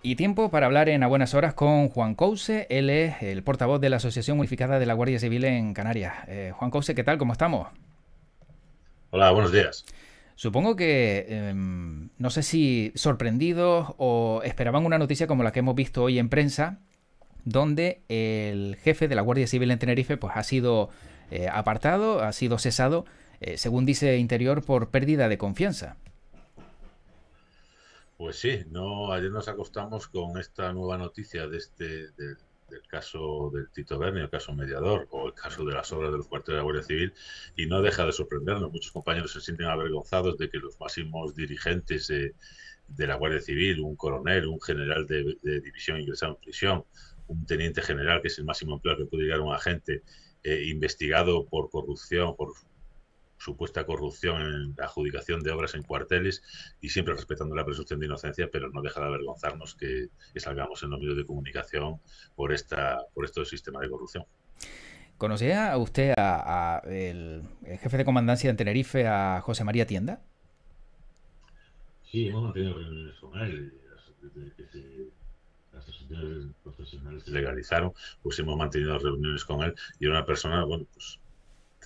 Y tiempo para hablar en A Buenas Horas con Juan Couse. Él es el portavoz de la Asociación Unificada de la Guardia Civil en Canarias. Eh, Juan Couse, ¿qué tal? ¿Cómo estamos? Hola, buenos días. Supongo que, em, no sé si sorprendidos o esperaban una noticia como la que hemos visto hoy en prensa, donde el jefe de la Guardia Civil en Tenerife pues, ha sido eh, apartado, ha sido cesado, eh, según dice Interior, por pérdida de confianza. Pues sí, no, ayer nos acostamos con esta nueva noticia de este del caso del Tito Berni, el caso mediador o el caso de las obras de los cuarteles de la Guardia Civil y no deja de sorprendernos. Muchos compañeros se sienten avergonzados de que los máximos dirigentes de, la Guardia Civil, un coronel, un general de, división ingresado en prisión, un teniente general que es el máximo empleo que puede llegar un agente eh, investigado por corrupción, por supuesta corrupción en la adjudicación de obras en cuarteles y siempre respetando la presunción de inocencia, pero no deja de avergonzarnos que, salgamos en los medios de comunicación por, esta, por esto sistema de corrupción. ¿Conocía usted a, jefe de comandancia en Tenerife, a José María Tienda? Sí, hemos mantenido reuniones con él. Las asociaciones profesionales se legalizaron, pues hemos mantenido reuniones con él y era una persona, bueno, pues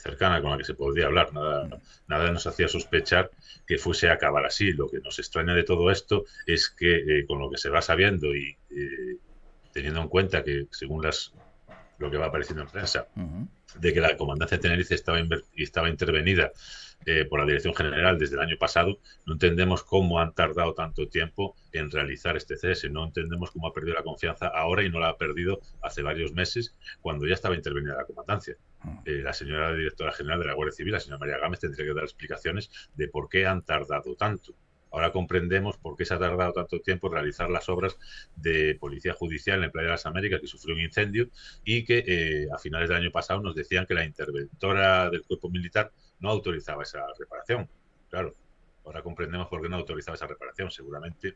cercana con la que se podría hablar. Nada, nada nos hacía sospechar que fuese a acabar así. Lo que nos extraña de todo esto es que eh, con lo que se va sabiendo y eh, teniendo en cuenta que según las lo que va apareciendo en prensa, de que la comandancia de Tenerife estaba, estaba intervenida eh, por la Dirección General desde el año pasado, no entendemos cómo han tardado tanto tiempo en realizar este cese, no entendemos cómo ha perdido la confianza ahora y no la ha perdido hace varios meses cuando ya estaba intervenida la comandancia. Eh, la señora directora general de la Guardia Civil, la señora María Gámez, tendría que dar explicaciones de por qué han tardado tanto. Ahora comprendemos por qué se ha tardado tanto tiempo en realizar las obras de Policía Judicial en Playa de las Américas, que sufrió un incendio y que eh, a finales del año pasado nos decían que la interventora del cuerpo militar no autorizaba esa reparación. Claro, ahora comprendemos por qué no autorizaba esa reparación. Seguramente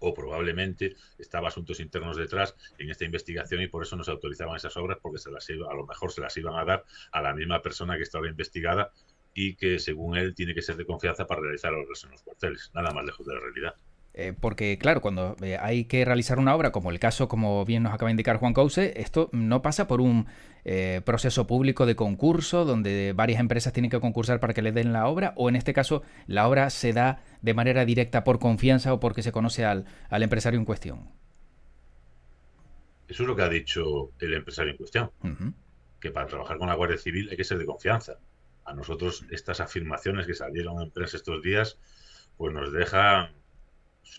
o probablemente estaba asuntos internos detrás en esta investigación y por eso no se autorizaban esas obras porque se las a lo mejor se las iban a dar a la misma persona que estaba investigada y que según él tiene que ser de confianza para realizar obras en los cuarteles, nada más lejos de la realidad. Eh, porque, claro, cuando eh, hay que realizar una obra, como el caso, como bien nos acaba de indicar Juan Cause, esto no pasa por un eh, proceso público de concurso donde varias empresas tienen que concursar para que le den la obra, o en este caso la obra se da de manera directa por confianza o porque se conoce al, al empresario en cuestión. Eso es lo que ha dicho el empresario en cuestión, que para trabajar con la Guardia Civil hay que ser de confianza a nosotros estas afirmaciones que salieron en prensa estos días, pues nos dejan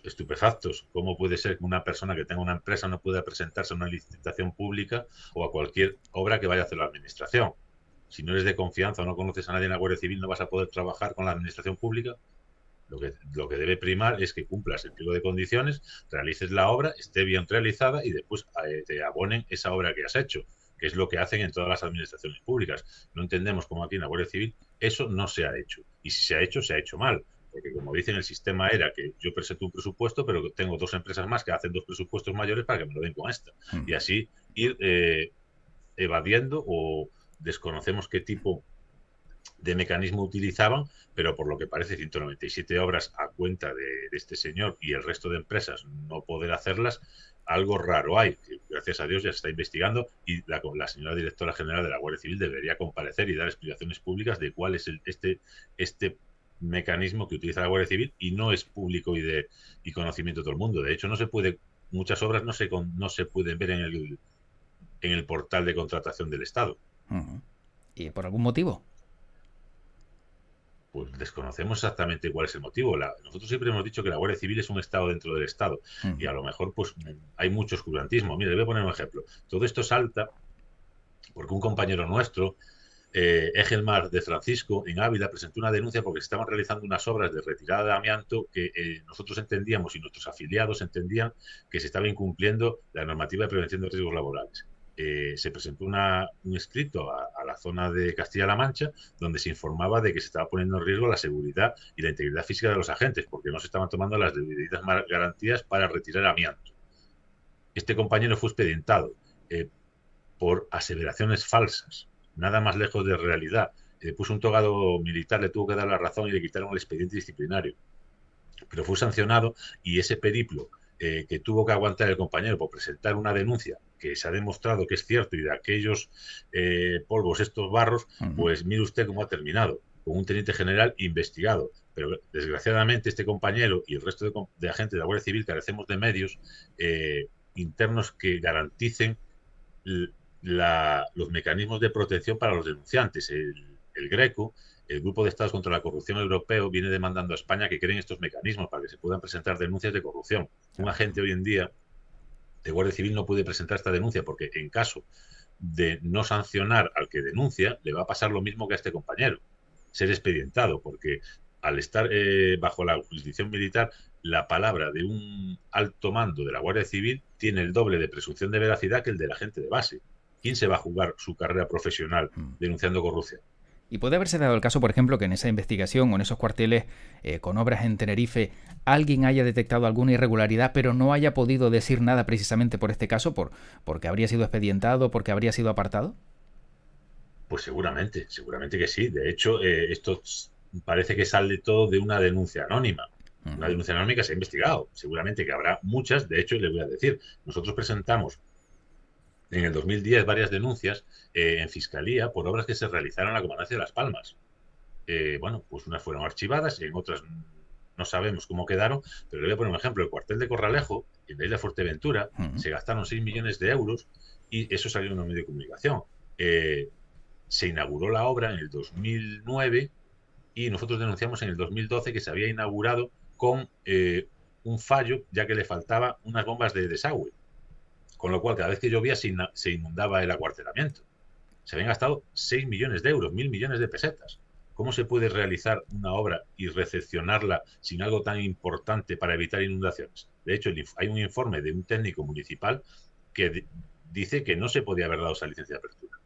estupefactos. ¿Cómo puede ser que una persona que tenga una empresa no pueda presentarse a una licitación pública o a cualquier obra que vaya a hacer la administración? Si no eres de confianza o no conoces a nadie en la Guardia Civil, no vas a poder trabajar con la administración pública. Lo que, lo que debe primar es que cumplas el pliego de condiciones, realices la obra, esté bien realizada y después eh, te abonen esa obra que has hecho que es lo que hacen en todas las administraciones públicas. No entendemos cómo aquí en la Guardia Civil eso no se ha hecho. Y si se ha hecho, se ha hecho mal. Porque como dicen, el sistema era que yo presento un presupuesto, pero tengo dos empresas más que hacen dos presupuestos mayores para que me lo den con esta. Mm. Y así ir eh, evadiendo o desconocemos qué tipo de mecanismo utilizaban, pero por lo que parece 197 obras a cuenta de este señor y el resto de empresas no poder hacerlas, algo raro hay. Gracias a Dios ya se está investigando y la, la, señora directora general de la Guardia Civil debería comparecer y dar explicaciones públicas de cuál es el, este, este mecanismo que utiliza la Guardia Civil y no es público y de y conocimiento de todo el mundo. De hecho, no se puede, muchas obras no se, no se pueden ver en el, en el portal de contratación del Estado. ¿Y por algún motivo? Pues desconocemos exactamente cuál es el motivo. nosotros siempre hemos dicho que la Guardia Civil es un Estado dentro del Estado y a lo mejor pues hay mucho escurantismo, Mire, le voy a poner un ejemplo. Todo esto salta porque un compañero nuestro, eh, Egelmar de Francisco, en Ávila, presentó una denuncia porque se estaban realizando unas obras de retirada de amianto que eh, nosotros entendíamos y nuestros afiliados entendían que se estaba incumpliendo la normativa de prevención de riesgos laborales. Eh, se presentó un escrito a, a la zona de Castilla-La Mancha, donde se informaba de que se estaba poniendo en riesgo la seguridad y la integridad física de los agentes, porque no se estaban tomando las debidas garantías para retirar amianto. Este compañero fue expedientado eh, por aseveraciones falsas, nada más lejos de realidad. Le eh, puso un togado militar, le tuvo que dar la razón y le quitaron el expediente disciplinario. Pero fue sancionado y ese periplo eh, que tuvo que aguantar el compañero por presentar una denuncia que se ha demostrado que es cierto y de aquellos eh, polvos, estos barros, pues mire usted cómo ha terminado, con un teniente general investigado. Pero desgraciadamente este compañero y el resto de, agentes de la Guardia Civil carecemos de medios eh, internos que garanticen los mecanismos de protección para los denunciantes. El, el Greco, el Grupo de Estados contra la Corrupción Europeo, viene demandando a España que creen estos mecanismos para que se puedan presentar denuncias de corrupción. Un agente hoy en día de Guardia Civil no puede presentar esta denuncia porque en caso de no sancionar al que denuncia, le va a pasar lo mismo que a este compañero, ser expedientado, porque al estar eh, bajo la jurisdicción militar, la palabra de un alto mando de la Guardia Civil tiene el doble de presunción de veracidad que el de la gente de base. ¿Quién se va a jugar su carrera profesional mm. denunciando corrupción? Y puede haberse dado el caso, por ejemplo, que en esa investigación o en esos cuarteles eh, con obras en Tenerife alguien haya detectado alguna irregularidad, pero no haya podido decir nada precisamente por este caso, por, porque habría sido expedientado, porque habría sido apartado. Pues seguramente, seguramente que sí. De hecho, eh, esto parece que sale todo de una denuncia anónima. Una denuncia anónima que se ha investigado. Seguramente que habrá muchas. De hecho, le voy a decir, nosotros presentamos en el 2010 varias denuncias eh, en fiscalía por obras que se realizaron en la comandancia de Las Palmas. Eh, bueno, pues unas fueron archivadas y en otras no sabemos cómo quedaron, pero le voy un ejemplo. El cuartel de Corralejo, en la isla de Fuerteventura, se gastaron 6 millones de euros y eso salió en un medios de comunicación. Eh, se inauguró la obra en el 2009 y nosotros denunciamos en el 2012 que se había inaugurado con un fallo, ya que le faltaban unas bombas de desagüe. Con lo cual, cada vez que llovía se, inundaba el acuartelamiento. Se habían gastado 6 millones de euros, mil millones de pesetas. ¿Cómo se puede realizar una obra y recepcionarla sin algo tan importante para evitar inundaciones? De hecho, hay un informe de un técnico municipal que dice que no se podía haber dado esa licencia de apertura.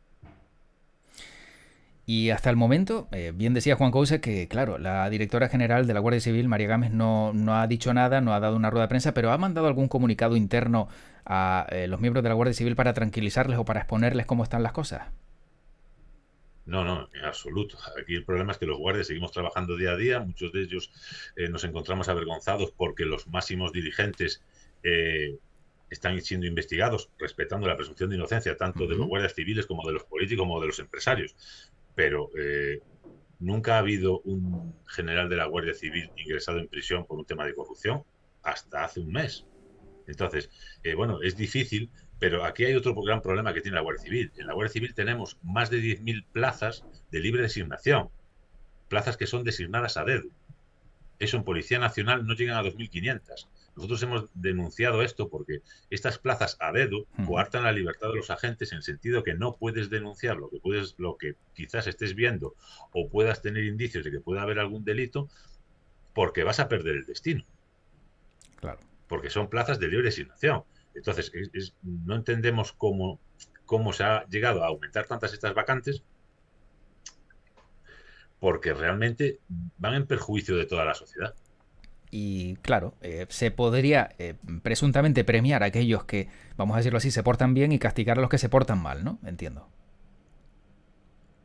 Y hasta el momento, eh, bien decía Juan Cousa que, claro, la directora general de la Guardia Civil, María Gámez, no, ha dicho nada, no ha dado una rueda de prensa, pero ha mandado algún comunicado interno a eh, los miembros de la Guardia Civil para tranquilizarles o para exponerles cómo están las cosas. No, no, en absoluto. Aquí el problema es que los guardias seguimos trabajando día a día, muchos de ellos eh, nos encontramos avergonzados porque los máximos dirigentes están siendo investigados respetando la presunción de inocencia tanto de los guardias civiles como de los políticos como de los empresarios pero eh, nunca ha habido un general de la Guardia Civil ingresado en prisión por un tema de corrupción hasta hace un mes. Entonces, eh, bueno, es difícil, pero aquí hay otro gran problema que tiene la Guardia Civil. En la Guardia Civil tenemos más de 10.000 plazas de libre designación, plazas que son designadas a dedo. Eso en Policía Nacional no llegan a 2.500. Nosotros hemos denunciado esto porque estas plazas a dedo coartan la libertad de los agentes en el sentido que no puedes denunciar lo que puedes, lo que quizás estés viendo o puedas tener indicios de que pueda haber algún delito, porque vas a perder el destino. Claro. Porque son plazas de libre asignación. Entonces, no entendemos cómo, cómo se ha llegado a aumentar tantas estas vacantes, porque realmente van en perjuicio de toda la sociedad y claro, eh, se podría eh, presuntamente premiar a aquellos que, vamos a decirlo así, se portan bien y castigar a los que se portan mal, ¿no? Entiendo.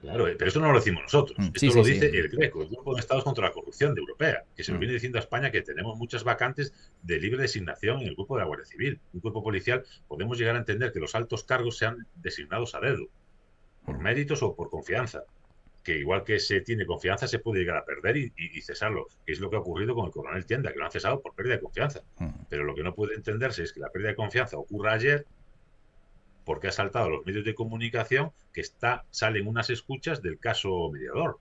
Claro, pero eso no lo decimos nosotros. Mm, esto lo dice el Greco, el Grupo de Estados contra la Corrupción de Europea, que se nos mm. viene diciendo a España que tenemos muchas vacantes de libre designación en el grupo de la Guardia Civil. Un cuerpo policial podemos llegar a entender que los altos cargos sean designados a dedo, por mm. méritos o por confianza que igual que se tiene confianza, se puede llegar a perder y, cesarlo, que es lo que ha ocurrido con el coronel Tienda, que lo han cesado por pérdida de confianza. Mm. Pero lo que no puede entenderse es que la pérdida de confianza ocurra ayer porque ha saltado a los medios de comunicación que está, salen unas escuchas del caso mediador.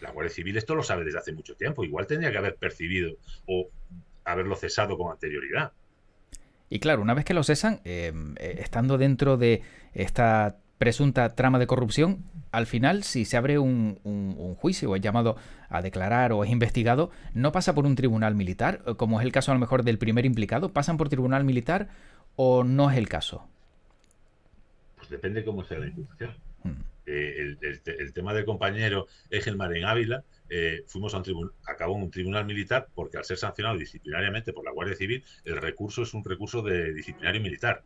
La Guardia Civil esto lo sabe desde hace mucho tiempo. Igual tendría que haber percibido o haberlo cesado con anterioridad. Y claro, una vez que lo cesan, eh, eh, estando dentro de esta presunta trama de corrupción, al final, si se abre un, juicio o es llamado a declarar o es investigado, no pasa por un tribunal militar, eh, como es el caso a lo mejor del primer implicado, pasan por tribunal militar o no es el caso. Pues depende cómo sea la institución. Hmm. Eh, el, tema del compañero Egelmar en Ávila, eh, fuimos a un tribunal, acabó en un tribunal militar porque al ser sancionado disciplinariamente por la Guardia Civil, el recurso es un recurso de disciplinario militar,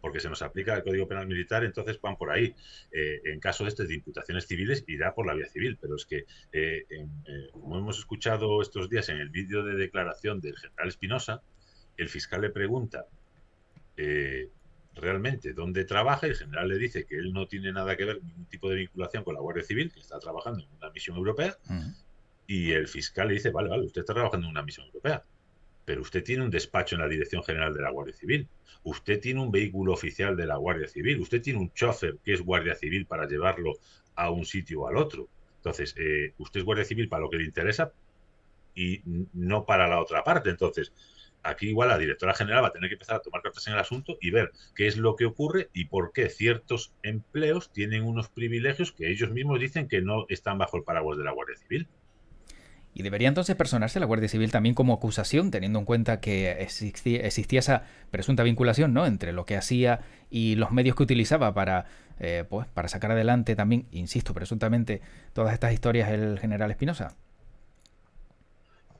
porque se nos aplica el Código Penal Militar, entonces van por ahí. Eh, en caso este de estas imputaciones civiles, irá por la vía civil, pero es que, como hemos escuchado estos días en el vídeo de declaración del general Espinosa, el fiscal le pregunta realmente donde trabaja el general le dice que él no tiene nada que ver, ningún tipo de vinculación con la Guardia Civil, que está trabajando en una misión europea, y el fiscal le dice, vale, vale, usted está trabajando en una misión europea, pero usted tiene un despacho en la Dirección General de la Guardia Civil, usted tiene un vehículo oficial de la Guardia Civil, usted tiene un chofer que es Guardia Civil para llevarlo a un sitio o al otro. Entonces, eh, usted es Guardia Civil para lo que le interesa y no para la otra parte. Entonces, aquí igual la directora general va a tener que empezar a tomar cartas en el asunto y ver qué es lo que ocurre y por qué ciertos empleos tienen unos privilegios que ellos mismos dicen que no están bajo el paraguas de la Guardia Civil. Y debería entonces personarse la Guardia Civil también como acusación, teniendo en cuenta que existía, esa presunta vinculación ¿no? entre lo que hacía y los medios que utilizaba para, eh, pues, para sacar adelante también, insisto, presuntamente todas estas historias el general Espinosa.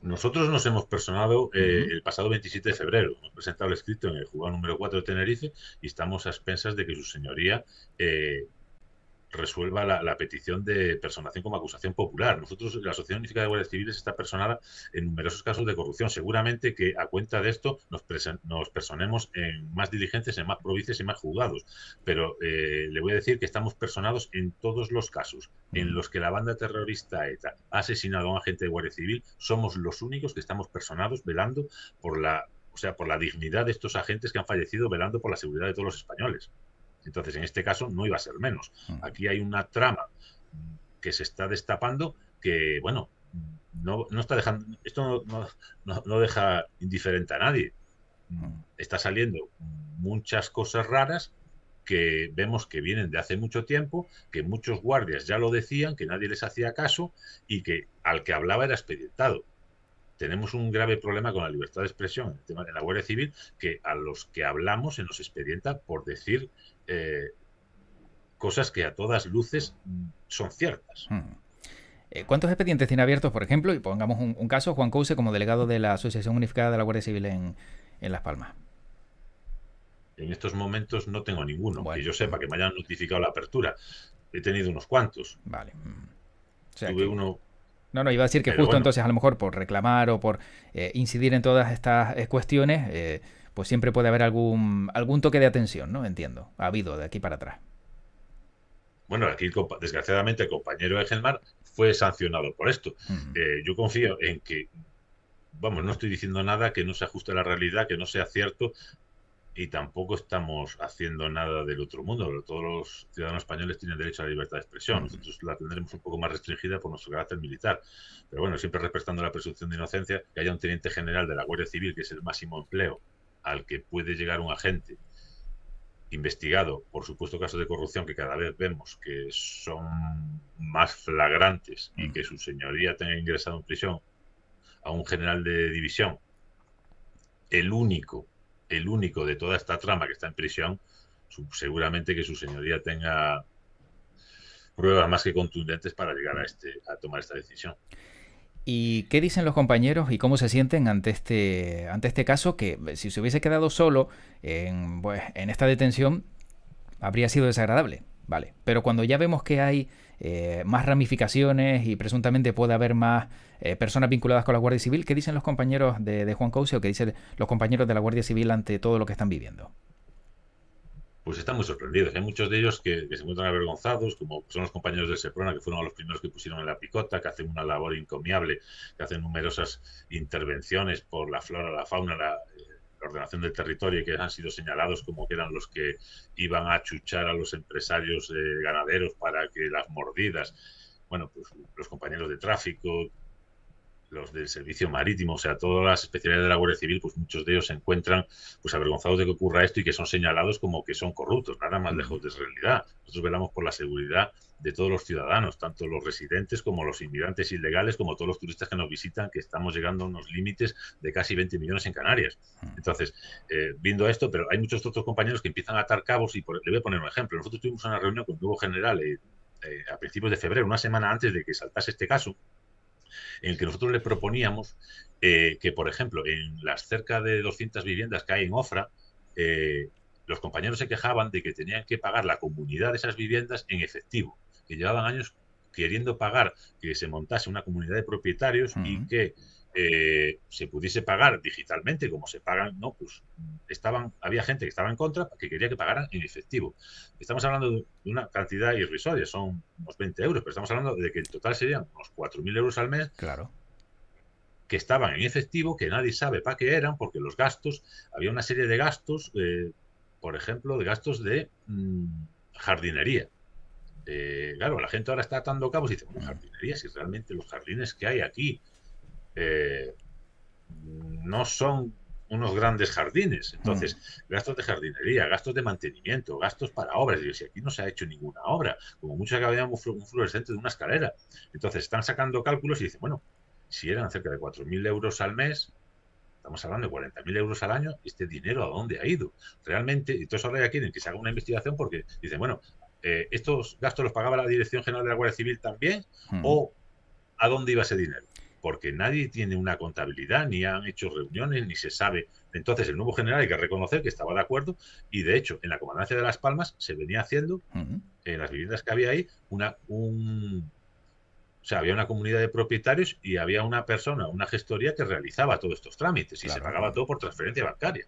Nosotros nos hemos personado eh, el pasado 27 de febrero. Hemos presentado el escrito en el juzgado número 4 de Tenerife y estamos a expensas de que su señoría eh, resuelva la, petición de personación como acusación popular. Nosotros, la Asociación Unificada de Guardias Civiles está personada en numerosos casos de corrupción. Seguramente que a cuenta de esto nos, nos personemos en más diligencias, en más provincias y más juzgados. Pero eh, le voy a decir que estamos personados en todos los casos en mm. los que la banda terrorista ETA ha asesinado a un agente de Guardia Civil. Somos los únicos que estamos personados velando por la, o sea, por la dignidad de estos agentes que han fallecido, velando por la seguridad de todos los españoles. Entonces, en este caso no iba a ser menos. Aquí hay una trama que se está destapando que, bueno, no, está dejando, esto no, deja indiferente a nadie. Está saliendo muchas cosas raras que vemos que vienen de hace mucho tiempo, que muchos guardias ya lo decían, que nadie les hacía caso y que al que hablaba era expedientado. Tenemos un grave problema con la libertad de expresión en, el tema de la Guardia Civil, que a los que hablamos se nos expedienta por decir eh, cosas que a todas luces son ciertas. Hmm. Eh, ¿Cuántos expedientes tiene abiertos, por ejemplo? Y pongamos un, caso, Juan Couse como delegado de la Asociación Unificada de la Guardia Civil en, Las Palmas. En estos momentos no tengo ninguno, que yo sepa que me hayan notificado la apertura. He tenido unos cuantos. Vale. Hmm. Tuve uno no, no, iba a decir que justo entonces a lo mejor por reclamar o por eh, incidir en todas estas cuestiones, eh, pues siempre puede haber algún, algún toque de atención, ¿no? Entiendo. Ha habido de aquí para atrás. Bueno, aquí desgraciadamente el compañero Egelmar fue sancionado por esto. Eh, yo confío en que, vamos, no estoy diciendo nada que no se ajuste a la realidad, que no sea cierto, y tampoco estamos haciendo nada del otro mundo. todos los ciudadanos españoles tienen derecho a la libertad de expresión. Nosotros la tendremos un poco más restringida por nuestro carácter militar. Pero bueno, siempre respetando la presunción de inocencia, que haya un teniente general de la Guardia Civil, que es el máximo empleo al que puede llegar un agente investigado por supuesto casos de corrupción que cada vez vemos que son más flagrantes y mm. que su señoría tenga ingresado en prisión a un general de división, el único, el único de toda esta trama que está en prisión, seguramente que su señoría tenga pruebas más que contundentes para llegar a este, a tomar esta decisión. ¿Y qué dicen los compañeros y cómo se sienten ante este, ante este caso que eh, si se hubiese quedado solo en, pues, en esta detención habría sido desagradable? Vale, pero cuando ya vemos que hay eh, más ramificaciones y presuntamente puede haber más eh, personas vinculadas con la Guardia Civil, ¿qué dicen los compañeros de, Juan Cauce o qué dicen los compañeros de la Guardia Civil ante todo lo que están viviendo? pues están muy sorprendidos. Hay muchos de ellos que, se encuentran avergonzados, como son los compañeros de Seprona, que fueron los primeros que pusieron en la picota, que hacen una labor encomiable, que hacen numerosas intervenciones por la flora, la fauna, la, eh, ordenación del territorio, y que han sido señalados como que eran los que iban a chuchar a los empresarios eh, ganaderos para que las mordidas bueno, pues los compañeros de tráfico, los del servicio marítimo, o sea, todas las especialidades de la Guardia Civil, pues muchos de ellos se encuentran pues avergonzados de que ocurra esto y que son señalados como que son corruptos, nada más lejos de realidad. Nosotros velamos por la seguridad de todos los ciudadanos, tanto los residentes como los inmigrantes ilegales, como todos los turistas que nos visitan, que estamos llegando a unos límites de casi 20 millones en Canarias. Mm. Entonces, eh, viendo esto, pero hay muchos otros compañeros que empiezan a atar cabos y le voy a poner un ejemplo. Nosotros tuvimos una reunión con el nuevo general eh, eh, a principios de febrero, una semana antes de que saltase este caso, en el que nosotros le proponíamos eh, que, por ejemplo, en las cerca de 200 viviendas que hay en Ofra, eh, los compañeros se quejaban de que tenían que pagar la comunidad de esas viviendas en efectivo, que llevaban años queriendo pagar que se montase una comunidad de propietarios y que eh, se pudiese pagar digitalmente, como se pagan, no, pues estaban, había gente que estaba en contra, que quería que pagaran en efectivo. Estamos hablando de una cantidad irrisoria, son unos 20 euros, pero estamos hablando de que el total serían unos 4.000 euros al mes. Claro. Que estaban en efectivo, que nadie sabe para qué eran, porque los gastos, había una serie de gastos, eh, por ejemplo, de gastos de mm, jardinería. Eh, claro, la gente ahora está atando cabos y dice, bueno, jardinería, si realmente los jardines que hay aquí, eh, no son unos grandes jardines. Entonces, mm. gastos de jardinería, gastos de mantenimiento, gastos para obras. Y si aquí no se ha hecho ninguna obra, como muchos acabamos un fluorescente de una escalera. Entonces, están sacando cálculos y dicen, bueno, si eran cerca de 4.000 euros al mes, estamos hablando de 40.000 euros al año, ¿este dinero a dónde ha ido? Realmente, y entonces ahora ya quieren que se haga una investigación porque dicen, bueno, eh, ¿estos gastos los pagaba la Dirección General de la Guardia Civil también? Mm. ¿O a dónde iba ese dinero? porque nadie tiene una contabilidad, ni han hecho reuniones, ni se sabe. Entonces, el nuevo general hay que reconocer que estaba de acuerdo y, de hecho, en la comandancia de Las Palmas se venía haciendo, en las viviendas que había ahí, una, un, o sea, había una comunidad de propietarios y había una persona, una gestoría que realizaba todos estos trámites y se pagaba todo por transferencia bancaria.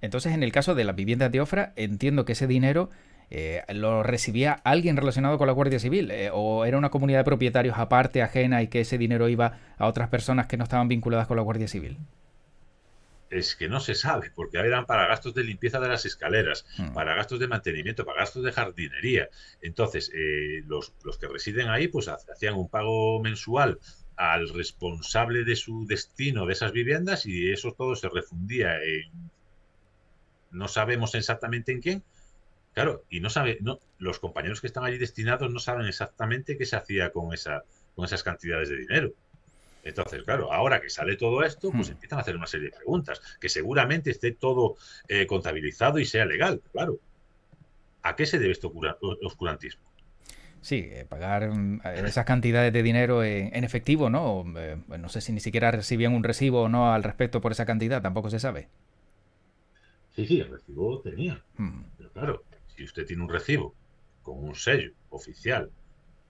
Entonces, en el caso de las viviendas de Ofra, entiendo que ese dinero eh, ¿lo recibía alguien relacionado con la Guardia Civil? Eh, ¿O era una comunidad de propietarios aparte, ajena, y que ese dinero iba a otras personas que no estaban vinculadas con la Guardia Civil? es que no se sabe, porque eran para gastos de limpieza de las escaleras, mm. para gastos de mantenimiento, para gastos de jardinería. Entonces, eh, los, los, que residen ahí, pues hacían un pago mensual al responsable de su destino de esas viviendas y eso todo se refundía en... No sabemos exactamente en quién, Claro, y no sabe, no, los compañeros que están allí destinados no saben exactamente qué se hacía con, esas cantidades de dinero. Entonces, claro, ahora que sale todo esto, pues hmm. empiezan a hacer una serie de preguntas, que seguramente esté todo eh, contabilizado y sea legal, claro. ¿A qué se debe este oscurantismo? Sí, eh, pagar mm, esas cantidades de dinero en efectivo, ¿no? Eh, no sé si ni siquiera recibían un recibo o no al respecto por esa cantidad, tampoco se sabe. Sí, sí, el recibo tenía. Hmm. Pero claro, si usted tiene un recibo con un sello oficial,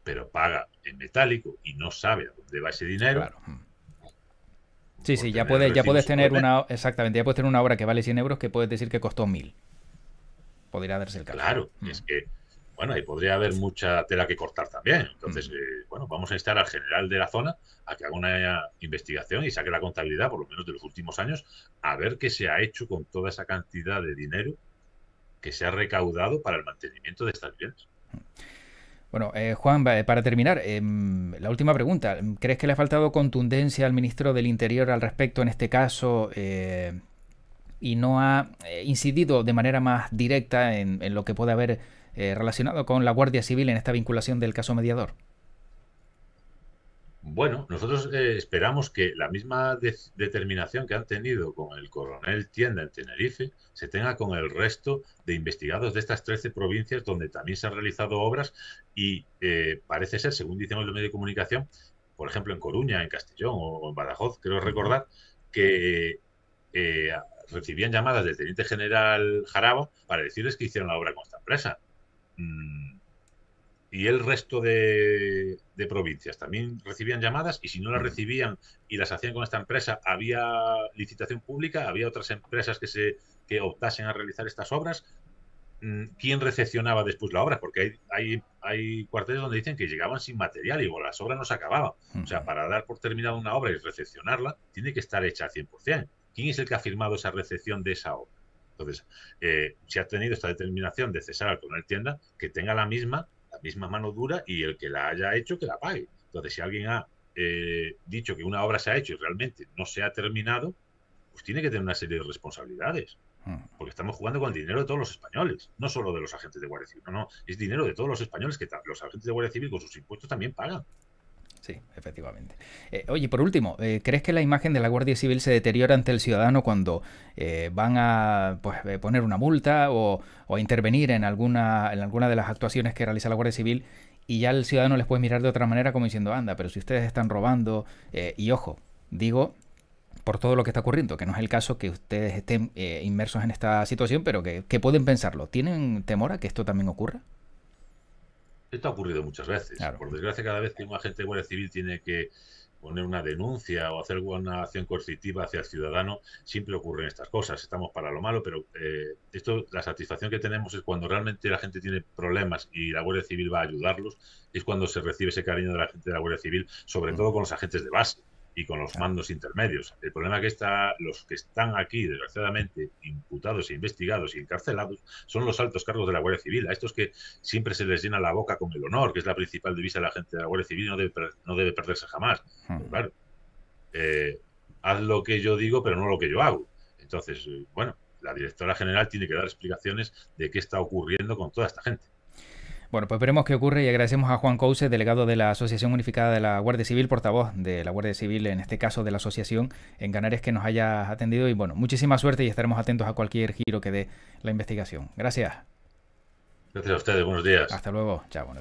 pero paga en metálico y no sabe a dónde va ese dinero. Pues sí, sí, ya puedes, ya puedes tener una, exactamente, ya puedes tener una obra que vale 100 euros que puedes decir que costó 1000. Podría darse el caso. Claro, mm. es que, bueno, ahí podría haber mucha tela que cortar también. Entonces, mm. eh, bueno, vamos a instar al general de la zona a que haga una investigación y saque la contabilidad, por lo menos de los últimos años, a ver qué se ha hecho con toda esa cantidad de dinero que se ha recaudado para el mantenimiento de estas vías. Bueno, eh, Juan, eh, para terminar, em, la última pregunta. ¿Crees que le ha faltado contundencia al ministro del Interior al respecto en este caso eh, y no ha incidido de manera más directa en lo que puede haber relacionado con la Guardia Civil en esta vinculación del caso mediador? Bueno, nosotros eh, esperamos que la misma determinación que han tenido con el coronel Tienda en Tenerife se tenga con el resto de investigados de estas 13 provincias donde también se han realizado obras y eh, parece ser, según dicen los medios de comunicación, por ejemplo en Coruña, en Castellón o en Badajoz, creo recordar, que eh, recibían llamadas del teniente general Jarabo para decirles que hicieron la obra con esta empresa. Mm, y el resto de, de, provincias también recibían llamadas y si no las recibían y las hacían con esta empresa, había licitación pública, había otras empresas que, se, que optasen a realizar estas obras. Mm, ¿Quién recepcionaba después la obra? Porque hay, hay, hay cuarteles donde dicen que llegaban sin material y las obras no se acababan. O sea, para dar por terminada una obra y recepcionarla, tiene que estar hecha al 100%. ¿Quién es el que ha firmado esa recepción de esa obra? Entonces, eh, si ha tenido esta determinación de cesar al poner tienda, que tenga la misma la misma mano dura y el que la haya hecho que la pague. Entonces, si alguien ha eh, dicho que una obra se ha hecho y realmente no se ha terminado, pues tiene que tener una serie de responsabilidades. Hmm. Porque estamos jugando con el dinero de todos los españoles, no solo de los agentes de Guardia Civil. No, no, es dinero de todos los españoles que los agentes de Guardia Civil con sus impuestos también pagan. Sí, efectivamente. Eh, oye, por último, eh, ¿crees que la imagen de la Guardia Civil se deteriora ante el ciudadano cuando eh, van a pues, poner una multa o, intervenir en alguna, en alguna de las actuaciones que realiza la Guardia Civil y ya el ciudadano les puede mirar de otra manera como diciendo, anda, pero si ustedes están robando, y ojo, digo, por todo lo que está ocurriendo, que no es el caso que ustedes estén inmersos en esta situación, pero que pueden pensarlo. ¿Tienen temor a que esto también ocurra? Esto ha ocurrido muchas veces. Por desgracia, cada vez que un agente de Guardia Civil tiene que poner una denuncia o hacer una acción coercitiva hacia el ciudadano, siempre ocurren estas cosas. Estamos para lo malo, pero eh, esto, la satisfacción que tenemos es cuando realmente la gente tiene problemas y la Guardia Civil va a ayudarlos, es cuando se recibe ese cariño de la gente de la Guardia Civil, sobre mm. todo con los agentes de base y con los mandos intermedios. El problema que está, los que están aquí, desgraciadamente, imputados, e investigados y encarcelados, son los altos cargos de la Guardia Civil. A estos que siempre se les llena la boca con el honor, que es la principal divisa de la gente de la Guardia Civil, no debe, no debe perderse jamás. Hmm. Pues eh, haz lo que yo digo, pero no lo que yo hago. Entonces, eh, bueno, la directora general tiene que dar explicaciones de qué está ocurriendo con toda esta gente. Bueno, pues veremos qué ocurre y agradecemos a Juan Couce, delegado de la Asociación Unificada de la Guardia Civil, portavoz de la Guardia Civil, en este caso de la Asociación en Canarias, que nos haya atendido. Y bueno, muchísima suerte y estaremos atentos a cualquier giro que dé la investigación. Gracias. Gracias a ustedes, buenos días. Hasta luego, chao.